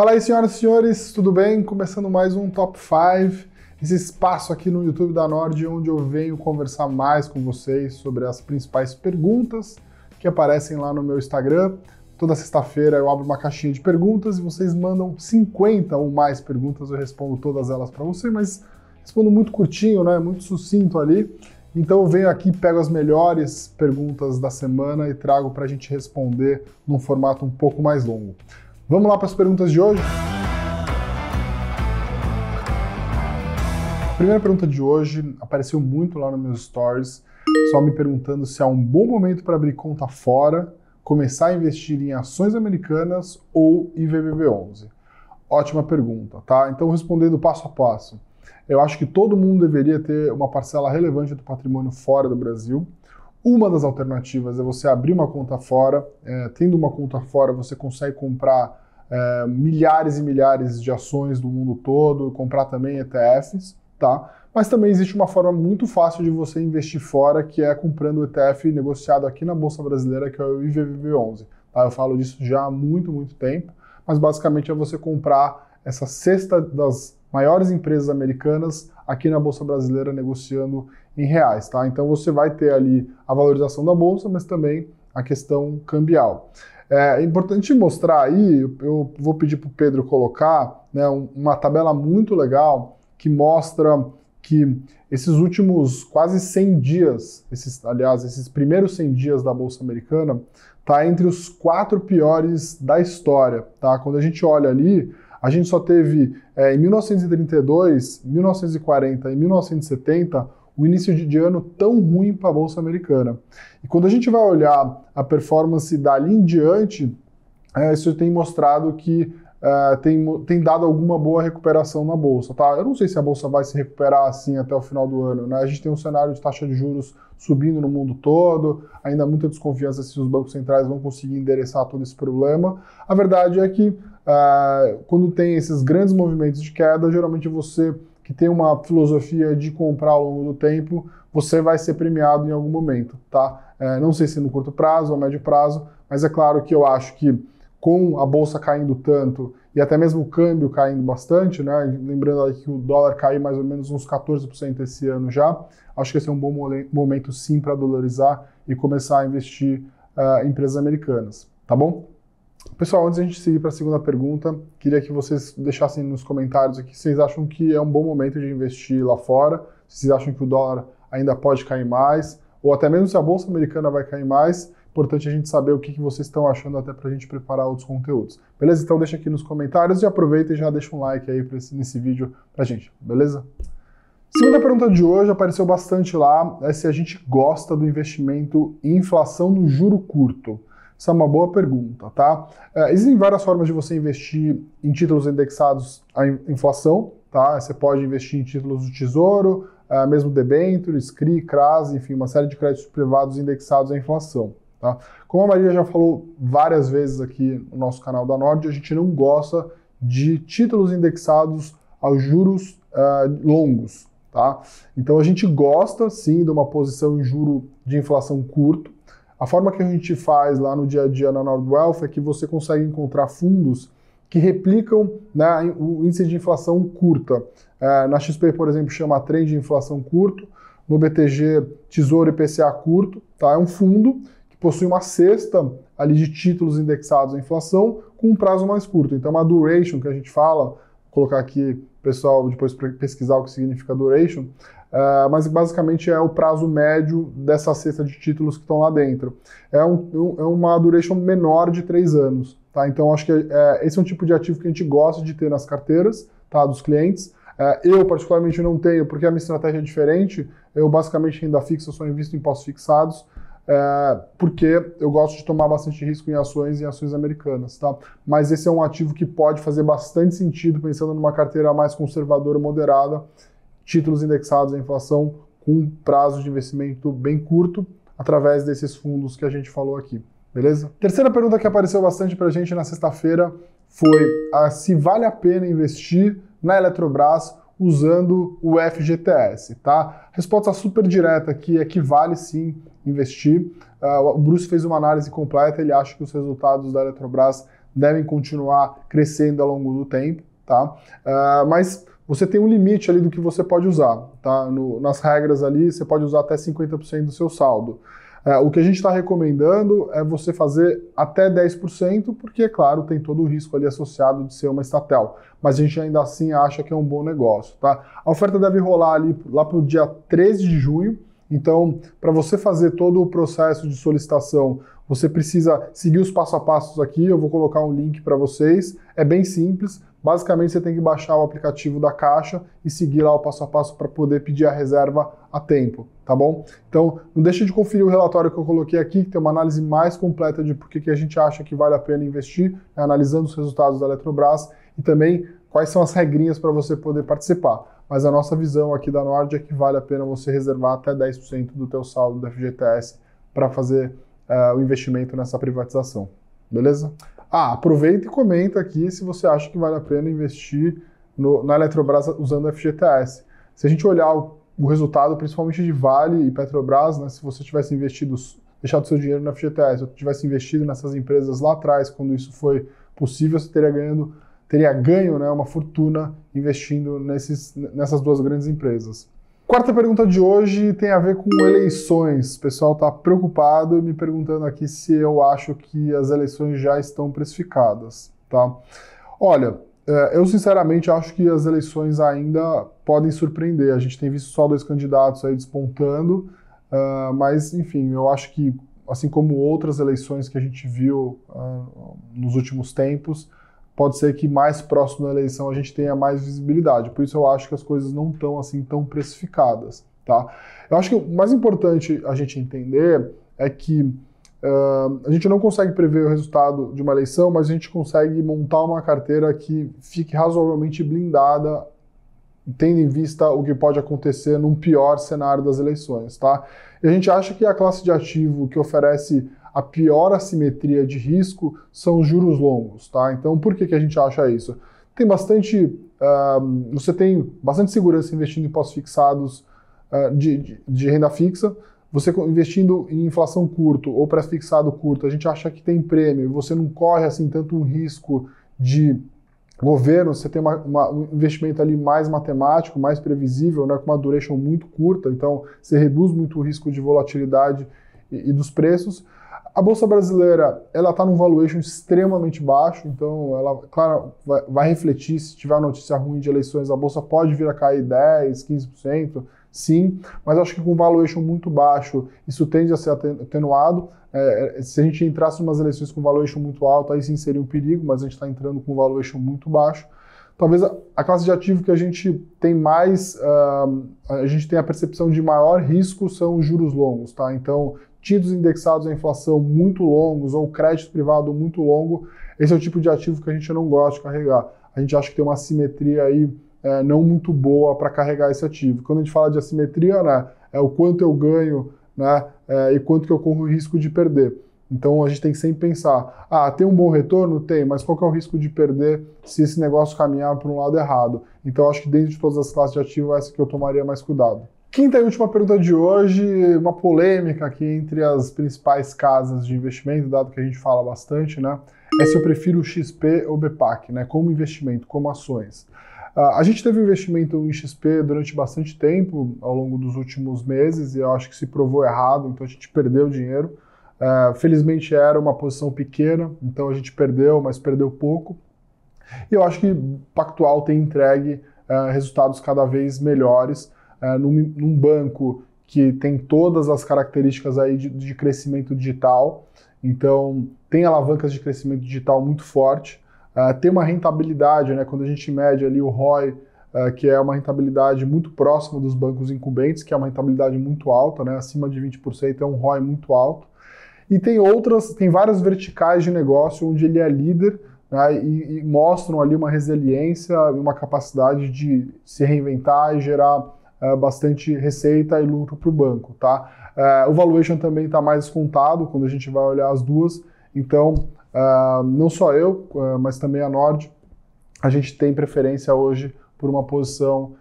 Fala aí, senhoras e senhores, tudo bem? Começando mais um Top 5, esse espaço aqui no YouTube da Nord, onde eu venho conversar mais com vocês sobre as principais perguntas que aparecem lá no meu Instagram. Toda sexta-feira eu abro uma caixinha de perguntas e vocês mandam 50 ou mais perguntas, eu respondo todas elas para você, mas respondo muito curtinho, né? Muito sucinto ali. Então eu venho aqui, pego as melhores perguntas da semana e trago para a gente responder num formato um pouco mais longo. Vamos lá para as perguntas de hoje? A primeira pergunta de hoje apareceu muito lá nos meus stories, só me perguntando se é um bom momento para abrir conta fora, começar a investir em ações americanas ou IVBB11. Ótima pergunta, tá? Então respondendo passo a passo. Eu acho que todo mundo deveria ter uma parcela relevante do patrimônio fora do Brasil. Uma das alternativas é você abrir uma conta fora. É, tendo uma conta fora, você consegue comprar é, milhares e milhares de ações do mundo todo, comprar também ETFs, tá? Mas também existe uma forma muito fácil de você investir fora, que é comprando o ETF negociado aqui na Bolsa Brasileira, que é o IVVB11. Tá? Eu falo disso já há muito, muito tempo, mas basicamente é você comprar essa cesta das maiores empresas americanas aqui na Bolsa Brasileira negociando em reais, tá? Então você vai ter ali a valorização da Bolsa, mas também a questão cambial. É, é importante mostrar aí, eu vou pedir para o Pedro colocar né, uma tabela muito legal que mostra que esses últimos quase 100 dias, esses, aliás, esses primeiros 100 dias da Bolsa Americana, tá entre os quatro piores da história, tá? Quando a gente olha ali, a gente só teve é, em 1932, 1940 e 1970 o início de ano tão ruim para a Bolsa Americana. E quando a gente vai olhar a performance dali em diante, é, isso tem mostrado que é, tem, tem dado alguma boa recuperação na bolsa, tá? Eu não sei se a bolsa vai se recuperar assim até o final do ano, né? A gente tem um cenário de taxa de juros subindo no mundo todo, ainda muita desconfiança se os bancos centrais vão conseguir endereçar todo esse problema. A verdade é que é, quando tem esses grandes movimentos de queda, geralmente você que tem uma filosofia de comprar ao longo do tempo, você vai ser premiado em algum momento, tá? É, não sei se no curto prazo ou médio prazo, mas é claro que eu acho que com a bolsa caindo tanto e até mesmo o câmbio caindo bastante, né? Lembrando que o dólar caiu mais ou menos uns 14% esse ano já. Acho que esse é um bom momento sim para dolarizar e começar a investir uh, em empresas americanas, tá bom? Pessoal, antes de a gente seguir para a segunda pergunta, queria que vocês deixassem nos comentários aqui se vocês acham que é um bom momento de investir lá fora, se vocês acham que o dólar ainda pode cair mais, ou até mesmo se a bolsa americana vai cair mais. Importante a gente saber o que, que vocês estão achando até para a gente preparar outros conteúdos. Beleza? Então deixa aqui nos comentários e aproveita e já deixa um like aí esse, nesse vídeo pra gente, beleza? Segunda pergunta de hoje apareceu bastante lá, é se a gente gosta do investimento em inflação no juro curto. Essa é uma boa pergunta, tá? É, existem várias formas de você investir em títulos indexados à inflação, tá? Você pode investir em títulos do Tesouro, é, mesmo debêntures, CRI, CRAS, enfim, uma série de créditos privados indexados à inflação. Tá? Como a Maria já falou várias vezes aqui no nosso canal da Nord, a gente não gosta de títulos indexados aos juros uh, longos. Tá? Então a gente gosta sim de uma posição em juro de inflação curto. A forma que a gente faz lá no dia a dia na Nord Wealth é que você consegue encontrar fundos que replicam né, o índice de inflação curta. Eh, na XP, por exemplo, chama trem de inflação curto, no BTG, Tesouro IPCA curto, tá? É um fundo possui uma cesta ali de títulos indexados à inflação com um prazo mais curto. Então, uma duration que a gente fala, vou colocar aqui pessoal depois pesquisar o que significa duration, uh, mas basicamente é o prazo médio dessa cesta de títulos que estão lá dentro. É, um, é uma duration menor de três anos. Tá? Então, acho que é, esse é um tipo de ativo que a gente gosta de ter nas carteiras tá, dos clientes. É, eu, particularmente, não tenho, porque a minha estratégia é diferente. Eu, basicamente, renda fixa, só invisto em pós fixados é, porque eu gosto de tomar bastante risco em ações e ações americanas, tá? Mas esse é um ativo que pode fazer bastante sentido pensando numa carteira mais conservadora, moderada, títulos indexados à inflação com prazo de investimento bem curto, através desses fundos que a gente falou aqui, beleza? Terceira pergunta que apareceu bastante para a gente na sexta-feira foi a, ah, se vale a pena investir na Eletrobras usando o FGTS, tá? resposta super direta aqui é que vale sim investir. Uh, o Bruce fez uma análise completa, ele acha que os resultados da Eletrobras devem continuar crescendo ao longo do tempo, tá? Uh, mas você tem um limite ali do que você pode usar, tá? No, nas regras ali, você pode usar até 50% do seu saldo. É, o que a gente está recomendando é você fazer até 10%, porque, é claro, tem todo o risco ali associado de ser uma estatal. Mas a gente ainda assim acha que é um bom negócio, tá? A oferta deve rolar ali lá para o dia 13 de junho. Então, para você fazer todo o processo de solicitação, você precisa seguir os passo a passos aqui, eu vou colocar um link para vocês. É bem simples. Basicamente, você tem que baixar o aplicativo da Caixa e seguir lá o passo a passo para poder pedir a reserva a tempo, tá bom? Então, não deixe de conferir o relatório que eu coloquei aqui, que tem uma análise mais completa de por que a gente acha que vale a pena investir, né, analisando os resultados da Eletrobras e também quais são as regrinhas para você poder participar. Mas a nossa visão aqui da Nord é que vale a pena você reservar até 10% do teu saldo do FGTS para fazer uh, o investimento nessa privatização. Beleza? Ah, aproveita e comenta aqui se você acha que vale a pena investir no, na Eletrobras usando FGTS. Se a gente olhar o, o resultado, principalmente de Vale e Petrobras, né, se você tivesse investido, deixado seu dinheiro na FGTS, ou tivesse investido nessas empresas lá atrás, quando isso foi possível, você teria, ganhando, teria ganho né, uma fortuna investindo nesses, nessas duas grandes empresas. Quarta pergunta de hoje tem a ver com eleições. O pessoal está preocupado me perguntando aqui se eu acho que as eleições já estão precificadas, tá? Olha, é, eu sinceramente acho que as eleições ainda podem surpreender. A gente tem visto só dois candidatos aí despontando, é, mas enfim, eu acho que assim como outras eleições que a gente viu ah, nos últimos tempos, pode ser que mais próximo da eleição a gente tenha mais visibilidade. Por isso eu acho que as coisas não estão assim tão precificadas, tá? Eu acho que o mais importante a gente entender é que uh, a gente não consegue prever o resultado de uma eleição, mas a gente consegue montar uma carteira que fique razoavelmente blindada tendo em vista o que pode acontecer num pior cenário das eleições, tá? E a gente acha que a classe de ativo que oferece a pior assimetria de risco são os juros longos, tá? Então, por que, que a gente acha isso? Tem bastante, uh, você tem bastante segurança investindo em postos fixados uh, ah, de, de, de, renda fixa. Você investindo em inflação curto ou pré-fixado curto, a gente acha que tem prêmio, você não corre assim tanto um risco de governo, você tem uma, uma, um investimento ali mais matemático, mais previsível, né, com uma duration muito curta, então você reduz muito o risco de volatilidade e, e dos preços. A bolsa brasileira ela está num valuation extremamente baixo, então ela, claro, vai, vai, refletir se tiver notícia ruim de eleições, a bolsa pode vir a cair 10, 15%, sim, mas acho que com um valuation muito baixo isso tende a ser atenuado. É, é, se a gente entrasse em umas eleições com valuation muito alto, aí sim seria um perigo, mas a gente está entrando com um valuation muito baixo. Talvez a, a, classe de ativo que a gente tem mais, uh, a gente tem a percepção de maior risco são os juros longos, tá? Então, títulos indexados à inflação muito longos ou crédito privado muito longo, esse é o tipo de ativo que a gente não gosta de carregar. A gente acha que tem uma assimetria aí é, não muito boa para carregar esse ativo. Quando a gente fala de assimetria, né, é o quanto eu ganho né, é, e quanto que eu corro o risco de perder. Então a gente tem que sempre pensar, ah, tem um bom retorno? Tem, mas qual que é o risco de perder se esse negócio caminhar para um lado errado? Então acho que dentro de todas as classes de ativo, essa que eu tomaria mais cuidado. Quinta e última pergunta de hoje, uma polêmica aqui entre as principais casas de investimento, dado que a gente fala bastante, né? É se eu prefiro o XP ou o BPAC, né? Como investimento, como ações. Uh, a gente teve investimento em XP durante bastante tempo, ao longo dos últimos meses, e eu acho que se provou errado, então a gente perdeu dinheiro. Uh, felizmente era uma posição pequena, então a gente perdeu, mas perdeu pouco. E eu acho que Pactual tem entregue uh, resultados cada vez melhores é, num, num, banco que tem todas as características aí de, de crescimento digital, então tem alavancas de crescimento digital muito forte, é, tem uma rentabilidade, né, quando a gente mede ali o ROI, é, que é uma rentabilidade muito próxima dos bancos incumbentes, que é uma rentabilidade muito alta, né, acima de 20% é um ROI muito alto, e tem outras, tem várias verticais de negócio onde ele é líder né, e, e, mostram ali uma resiliência, uma capacidade de se reinventar e gerar é, bastante receita e lucro para o banco, tá? É, o valuation também está mais descontado quando a gente vai olhar as duas, então é, não só eu, mas também a Nord, a gente tem preferência hoje por uma posição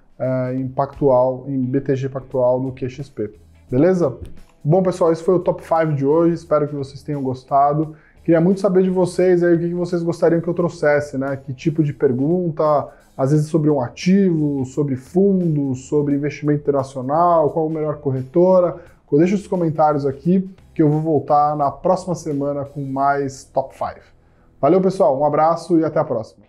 em Pactual, em BTG Pactual no QXP, beleza? Bom pessoal, esse foi o Top 5 de hoje, espero que vocês tenham gostado. Queria muito saber de vocês aí o que vocês gostariam que eu trouxesse, né? Que tipo de pergunta, às vezes sobre um ativo, sobre fundo, sobre investimento internacional, qual a melhor corretora. Deixa os comentários aqui que eu vou voltar na próxima semana com mais Top 5. Valeu, pessoal, um abraço e até a próxima.